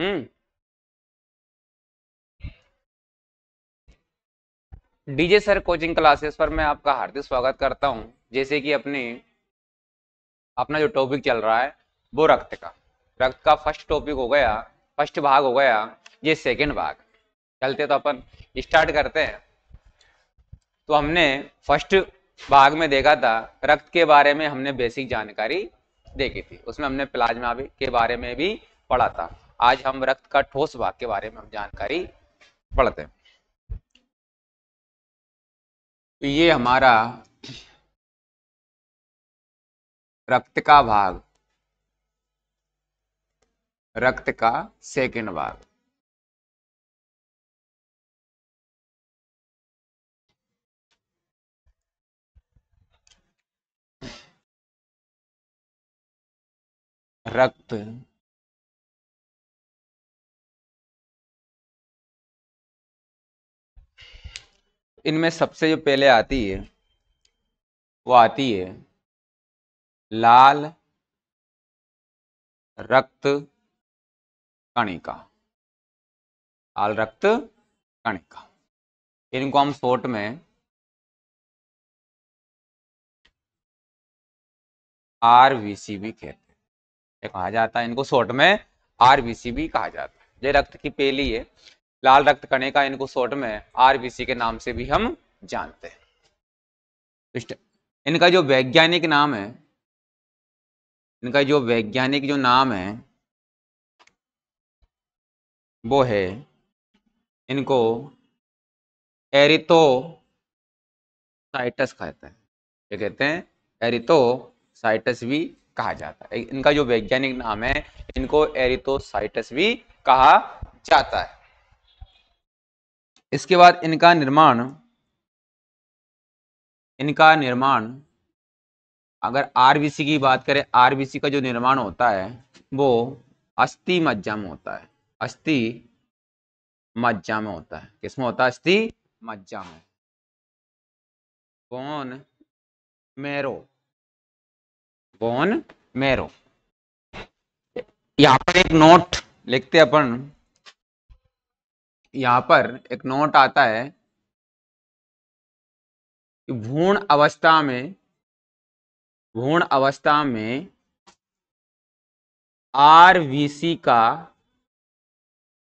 Hmm. DJ sir coaching classes पर मैं आपका हार्दिक स्वागत करता हूं जैसे कि अपने अपना जो टॉपिक चल रहा है वो रक्त का रक्त का फर्स्ट टॉपिक हो गया फर्स्ट भाग हो गया ये सेकंड भाग चलते तो अपन स्टार्ट करते हैं तो हमने फर्स्ट भाग में देखा था रक्त के बारे में हमने बेसिक जानकारी देखी थी उसमें हमने प्लाज्मा के बारे में भी पढ़ा था आज हम रक्त का ठोस भाग के बारे में हम जानकारी पढ़ते हैं तो ये हमारा रक्त का भाग रक्त का सेकेंड भाग रक्त इनमें सबसे जो पहले आती है वो आती है लाल रक्त कणिका लाल रक्त कणिका इनको हम शॉर्ट में आर भी कहते हैं कहा जाता है इनको शॉर्ट में आर कहा जाता है ये रक्त की पेली है लाल रक्त कणिका इनको शॉर्ट में आरबीसी के नाम से भी हम जानते हैं इनका जो वैज्ञानिक नाम है इनका जो वैज्ञानिक जो नाम है वो है इनको एरिथोसाइटस कहते हैं ये कहते हैं एरिथोसाइटस भी कहा जाता है इनका जो वैज्ञानिक नाम है इनको एरिथोसाइटस भी कहा जाता है इसके बाद इनका निर्माण इनका निर्माण अगर आरबीसी की बात करें आरबीसी का जो निर्माण होता है वो अस्थि मज्जा में होता है अस्थि मज्जा में होता है किसमें होता है अस्थि मज्जा में बोन मेरो बोन मेरो यहां पर एक नोट लिखते अपन यहां पर एक नोट आता है कि भूण अवस्था में भूण अवस्था में आरवीसी का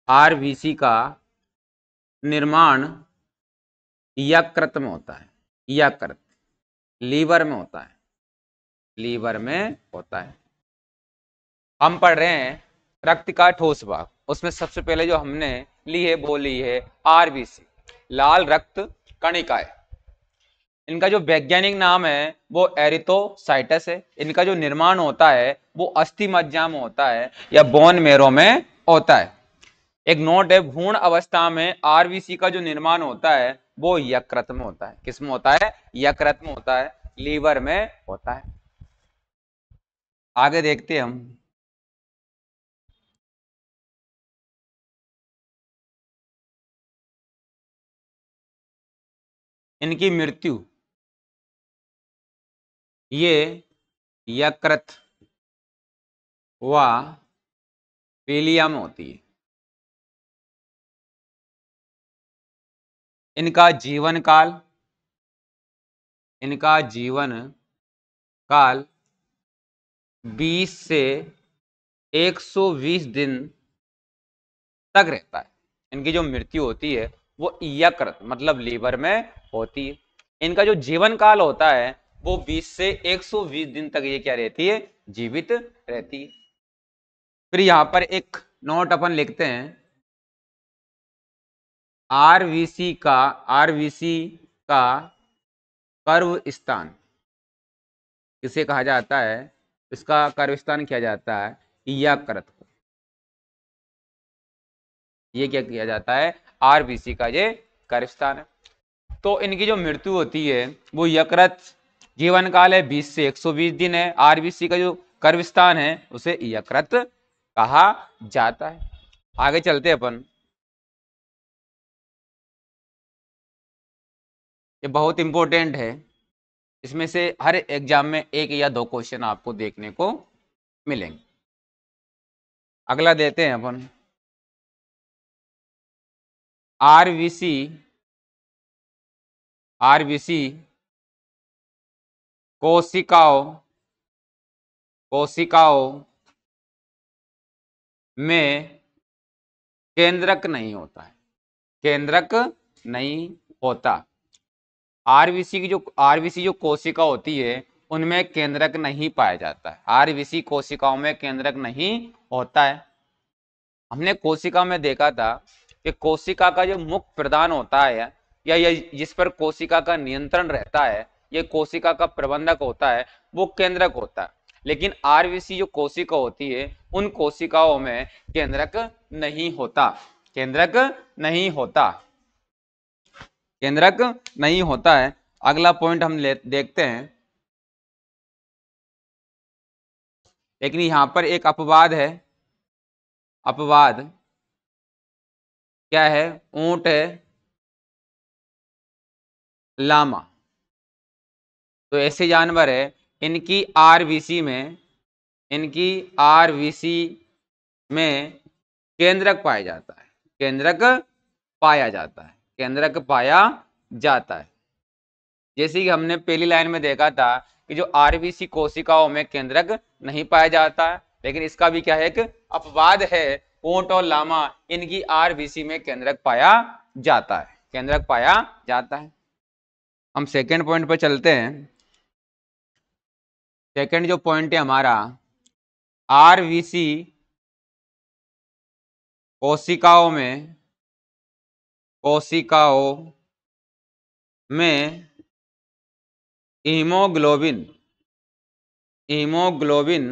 आरवीसी का निर्माण यकृत में होता है यकृत लीवर में होता है लीवर में होता है हम पढ़ रहे हैं रक्त का ठोस भाग उसमें सबसे पहले जो हमने ली है वो ली है आरबीसी लाल रक्त कणिकाएं इनका जो वैज्ञानिक नाम है वो एरिथोसाइटस है इनका जो निर्माण होता है वो अस्थि मज्जा में होता है या बोन मेरो में होता है एक नोट है भूण अवस्था में आरबीसी का जो निर्माण होता है वो यकृत में होता है किस में होता है यकृत में होता है लीवर में होता है आगे देखते हैं हम इनकी मृत्यु ये यकृत व पीलिया में होती है इनका जीवन काल इनका जीवन काल 20 से 120 दिन तक रहता है इनकी जो मृत्यु होती है वो यकृत मतलब लीवर में होती है इनका जो जीवन काल होता है वो 20 से 120 दिन तक ये क्या रहती है जीवित रहती है फिर यहां पर एक नोट अपन लिखते हैं आरवीसी का आरवीसी का कर्व स्थान किसे कहा जाता है इसका कर्व स्थान किया जाता है याकृत को यह क्या किया जाता है आरबीसी का ये कर्व स्थान है तो इनकी जो मृत्यु होती है वो यकृत जीवन काल है बीस से एक दिन है आरबीसी का जो कर्व स्थान है उसे यकृत कहा जाता है आगे चलते अपन ये बहुत इंपॉर्टेंट है इसमें से हर एग्जाम में एक या दो क्वेश्चन आपको देखने को मिलेंगे अगला देते हैं अपन आरवीसी आरबीसी कोशिकाओं कोशिकाओं में केंद्रक नहीं होता है केंद्रक नहीं होता आरबीसी की जो आरबीसी जो कोशिका होती है उनमें केंद्रक नहीं पाया जाता है आरबीसी कोशिकाओं में केंद्रक नहीं होता है हमने कोशिका में देखा था कि कोशिका का जो मुख्य प्रदान होता है या ये जिस पर कोशिका का नियंत्रण रहता है ये कोशिका का प्रबंधक होता है वो केंद्रक होता है लेकिन आरवीसी जो कोशिका होती है उन कोशिकाओं में केंद्रक नहीं होता केंद्रक नहीं होता केंद्रक नहीं होता है अगला पॉइंट हम देखते हैं लेकिन यहां पर एक अपवाद है अपवाद क्या है ऊंट है लामा तो ऐसे जानवर है इनकी आरबीसी में इनकी आरबीसी में केंद्रक पाया जाता है केंद्रक पाया जाता है केंद्रक पाया जाता है जैसे कि हमने पहली लाइन में देखा था कि जो आरबीसी कोशिकाओं में केंद्रक नहीं पाया जाता है लेकिन इसका भी क्या है एक अपवाद है ऊंट और लामा इनकी आरबीसी में केंद्रक पाया जाता है केंद्रक पाया जाता है हम सेकेंड पॉइंट पर चलते हैं सेकेंड जो पॉइंट है हमारा आर वी सी कोशिकाओं में कोशिकाओं में हीमोग्लोबिन हीमोग्लोबिन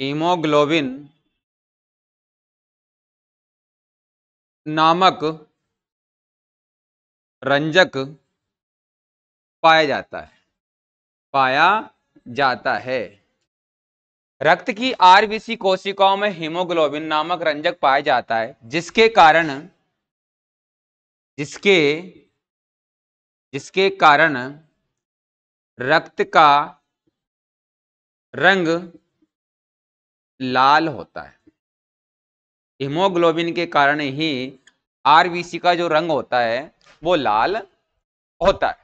हीमोग्लोबिन नामक रंजक पाया जाता है पाया जाता है रक्त की आरबीसी कोशिकाओं में हीमोग्लोबिन नामक रंजक पाया जाता है जिसके कारण जिसके जिसके कारण रक्त का रंग लाल होता है हीमोग्लोबिन के कारण ही आरबीसी का जो रंग होता है वो लाल होता है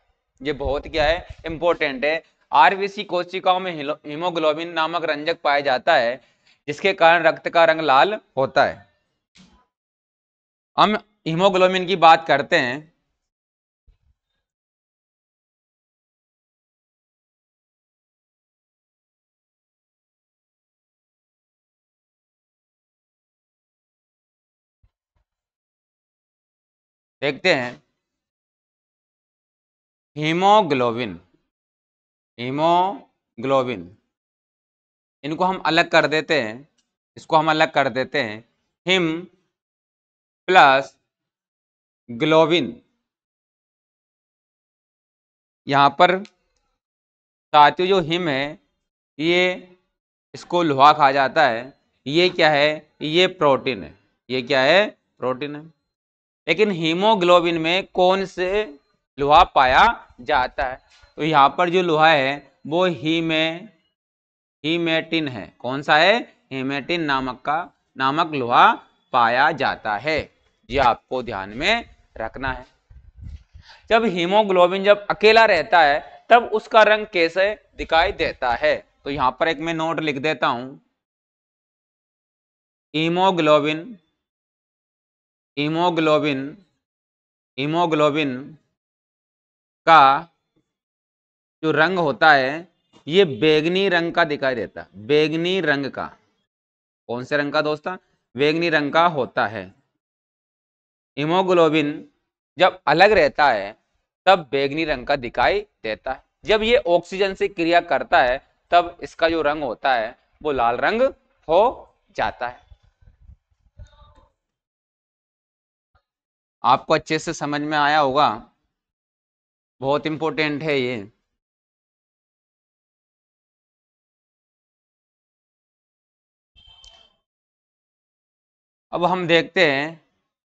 ये बहुत क्या है इंपॉर्टेंट है आरबीसी कोशिकाओं में हीमोग्लोबिन नामक रंजक पाया जाता है जिसके कारण रक्त का रंग लाल होता है हम हीमोग्लोबिन की बात करते हैं देखते हैं हीमोग्लोबिन हीमोग्लोबिन इनको हम अलग कर देते हैं इसको हम अलग कर देते हैं हिम प्लस ग्लोबिन यहाँ पर साथियों जो हिम है ये इसको लोहा खा जाता है ये क्या है ये प्रोटीन है ये क्या है प्रोटीन है लेकिन हीमोग्लोबिन में कौन से लोहा पाया जाता है तो यहाँ पर जो लोहा है वो हीमे हीमेटिन है कौन सा है हीमेटिन नामक का नामक लोहा पाया जाता है ये आपको ध्यान में रखना है जब हीमोग्लोबिन जब अकेला रहता है तब उसका रंग कैसे दिखाई देता है तो यहां पर एक मैं नोट लिख देता हूं हीमोग्लोबिन इमोग्लोबिन इमोग्लोबिन का जो रंग होता है ये बेगनी रंग का दिखाई देता है बेगनी रंग का कौन से रंग का दोस्तों बेगनी रंग का होता है इमोग्लोबिन जब अलग रहता है तब बेगनी रंग का दिखाई देता है जब ये ऑक्सीजन से क्रिया करता है तब इसका जो रंग होता है वो लाल रंग हो जाता है आपको अच्छे से समझ में आया होगा बहुत इम्पोर्टेंट है ये अब हम देखते हैं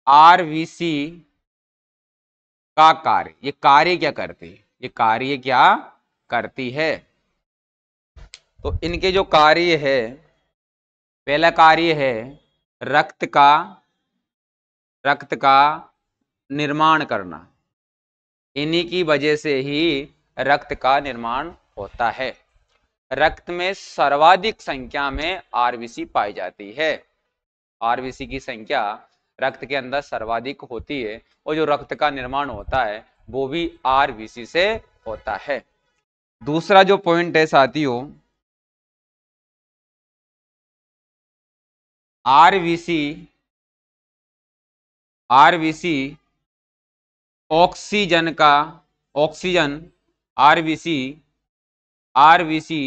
आर वी सी का कार्य ये कार्य क्या करती है ये कार्य क्या करती है तो इनके जो कार्य है पहला कार्य है रक्त का रक्त का निर्माण करना इन्हीं की वजह से ही रक्त का निर्माण होता है रक्त में सर्वाधिक संख्या में आरबीसी पाई जाती है आरबीसी की संख्या रक्त के अंदर सर्वाधिक होती है और जो रक्त का निर्माण होता है वो भी आरबीसी से होता है दूसरा जो पॉइंट है साथियों आरबीसी आरबीसी ऑक्सीजन का ऑक्सीजन आरबीसी आरबीसी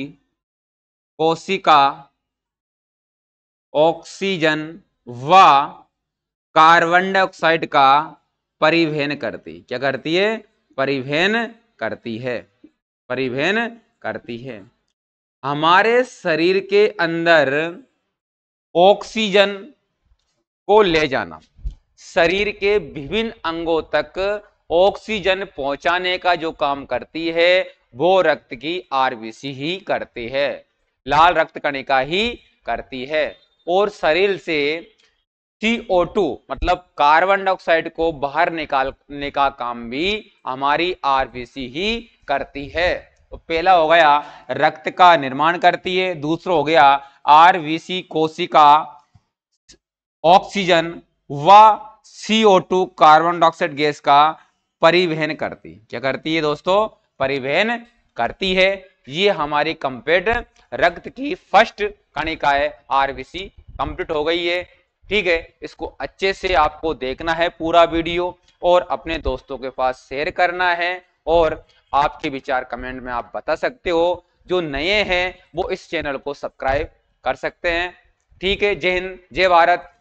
कोशिका ऑक्सीजन व कार्बन डाइऑक्साइड का परिवहन करती क्या करती है परिवहन करती है परिवहन करती है हमारे शरीर के अंदर ऑक्सीजन को ले जाना शरीर के विभिन्न अंगों तक ऑक्सीजन पहुंचाने का जो काम करती है वो रक्त की आरबीसी ही करती है लाल रक्त कणिका ही करती है और शरीर से CO2 मतलब कार्बन डाइऑक्साइड को बाहर निकालने का काम भी हमारी आरबीसी ही करती है तो पहला हो गया रक्त का निर्माण करती है दूसरा हो गया आरबीसी कोशिका ऑक्सीजन व CO2 कार्बन डाइऑक्साइड गैस का परिवहन करती क्या करती है दोस्तों परिवहन करती है ये हमारी कंप्लीट रक्त की फर्स्ट कणिका है आरबीसी कंप्लीट हो गई है ठीक है इसको अच्छे से आपको देखना है पूरा वीडियो और अपने दोस्तों के पास शेयर करना है और आपके विचार कमेंट में आप बता सकते हो जो नए हैं वो इस चैनल को सब्सक्राइब कर सकते हैं ठीक है जय हिंद जय भारत